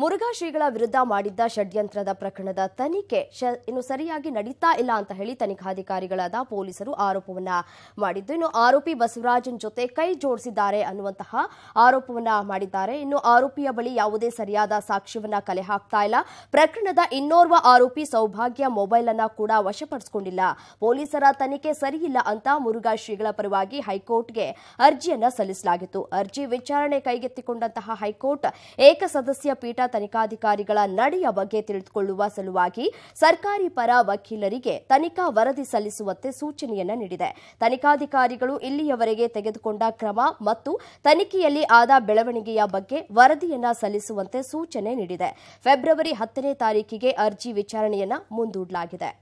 ಮುರುಘಾ ಶ್ರೀಗಳ ವಿರುದ್ಧ ಮಾಡಿದ್ದ ಷಡ್ಯಂತ್ರದ ಪ್ರಕರಣದ ತನಿಖೆ ಇನ್ನು ಸರಿಯಾಗಿ ನಡೀತಾ ಇಲ್ಲ ಅಂತ ಹೇಳಿ ತನಿಖಾಧಿಕಾರಿಗಳಾದ ಪೊಲೀಸರು ಆರೋಪವನ್ನ ಮಾಡಿದ್ದು ಇನ್ನು ಆರೋಪಿ ಬಸವರಾಜನ್ ಜೊತೆ ಕೈ ಜೋಡಿಸಿದ್ದಾರೆ ಅನ್ನುವಂತಹ ಆರೋಪವನ್ನ ಮಾಡಿದ್ದಾರೆ ಇನ್ನು ಆರೋಪಿಯ ಬಳಿ ಯಾವುದೇ ಸರಿಯಾದ ಸಾಕ್ಷ್ಯವನ್ನ ಕಲೆ ಹಾಕ್ತಾ ಇಲ್ಲ ಪ್ರಕರಣದ ಇನ್ನೋರ್ವ ಆರೋಪಿ ಸೌಭಾಗ್ಯ ಮೊಬೈಲ್ ಅನ್ನ ಕೂಡ ವಶಪಡಿಸಿಕೊಂಡಿಲ್ಲ ಪೊಲೀಸರ ತನಿಖೆ ಸರಿಯಿಲ್ಲ ಅಂತ ಮುರುಘಾ ಶ್ರೀಗಳ ಪರವಾಗಿ ಹೈಕೋರ್ಟ್ಗೆ ಅರ್ಜಿಯನ್ನ ಸಲ್ಲಿಸಲಾಗಿತ್ತು ಅರ್ಜಿ ವಿಚಾರಣೆ ಕೈಗೆತ್ತಿಕೊಂಡಂತಹ ಹೈಕೋರ್ಟ್ ಏಕಸದಸ್ಯ ಪೀಠ ತನಿಖಾಧಿಕಾರಿಗಳ ನಡೆಯ ಬಗ್ಗೆ ತಿಳಿದುಕೊಳ್ಳುವ ಸಲುವಾಗಿ ಸರ್ಕಾರಿ ಪರ ವಕೀಲರಿಗೆ ತನಿಖಾ ವರದಿ ಸಲ್ಲಿಸುವಂತೆ ಸೂಚನೆಯನ್ನು ನೀಡಿದೆ ತನಿಖಾಧಿಕಾರಿಗಳು ಇಲ್ಲಿಯವರೆಗೆ ತೆಗೆದುಕೊಂಡ ಕ್ರಮ ಮತ್ತು ತನಿಖೆಯಲ್ಲಿ ಆದ ಬೆಳವಣಿಗೆಯ ಬಗ್ಗೆ ವರದಿಯನ್ನು ಸಲ್ಲಿಸುವಂತೆ ಸೂಚನೆ ನೀಡಿದೆ ಫೆಬ್ರವರಿ ಹತ್ತನೇ ತಾರೀಕಿಗೆ ಅರ್ಜಿ ವಿಚಾರಣೆಯನ್ನು ಮುಂದೂಡಲಾಗಿದೆ